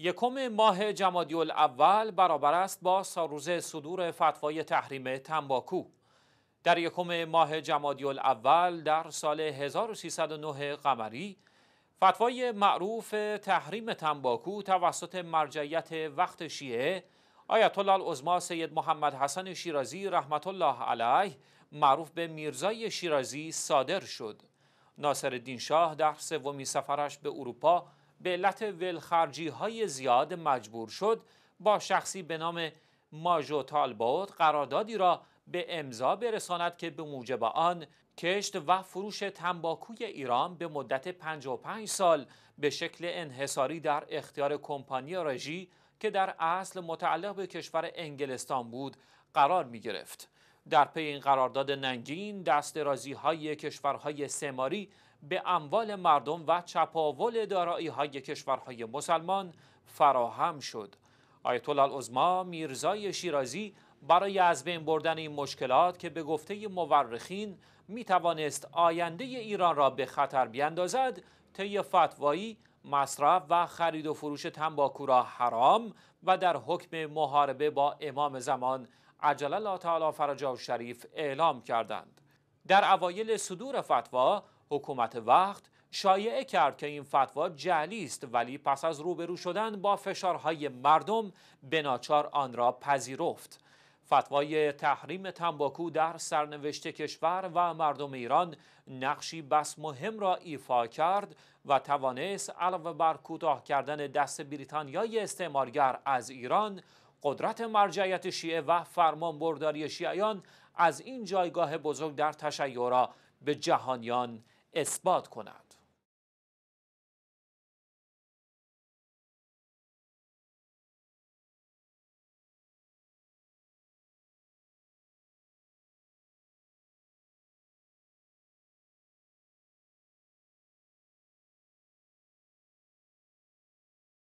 یکم ماه جمادی الاول برابر است با ساروز صدور فتوای تحریم تنباکو در یکم ماه جمادی الاول در سال 1309 قمری فتوای معروف تحریم تنباکو توسط مرجعیت وقت شیعه آیت الله سید محمد حسن شیرازی رحمت الله علیه معروف به میرزای شیرازی صادر شد ناصر شاه در سومین سفرش به اروپا به علت ولخرجی های زیاد مجبور شد با شخصی به نام ماجو تالبوت قراردادی را به امضا برساند که به موجب آن کشت و فروش تنباکوی ایران به مدت 55 سال به شکل انحصاری در اختیار کمپانی رژی که در اصل متعلق به کشور انگلستان بود قرار می گرفت. در پی این قرارداد ننگین رازی های کشورهای سماری به اموال مردم و چپاول دارایی های کشورهای مسلمان فراهم شد. آیت الله میرزای شیرازی برای از بین بردن این مشکلات که به گفته مورخین می توانست آینده ایران را به خطر بیندازد طی فتوایی مصرف و خرید و فروش تنباکو را حرام و در حکم محاربه با امام زمان عجل الله تعالی فرجا و شریف اعلام کردند در اوایل صدور فتوا حکومت وقت شایعه کرد که این فتوا جعلی است ولی پس از روبرو شدن با فشارهای مردم بناچار آن را پذیرفت فتوای تحریم تنباکو در سرنوشت کشور و مردم ایران نقشی بس مهم را ایفا کرد و توانست علاوه بر کوتاه کردن دست بریتانیای استعمارگر از ایران قدرت مرجعیت شیعه و فرمانبرداری شیعیان از این جایگاه بزرگ در تشیع را به جهانیان اثبات کنند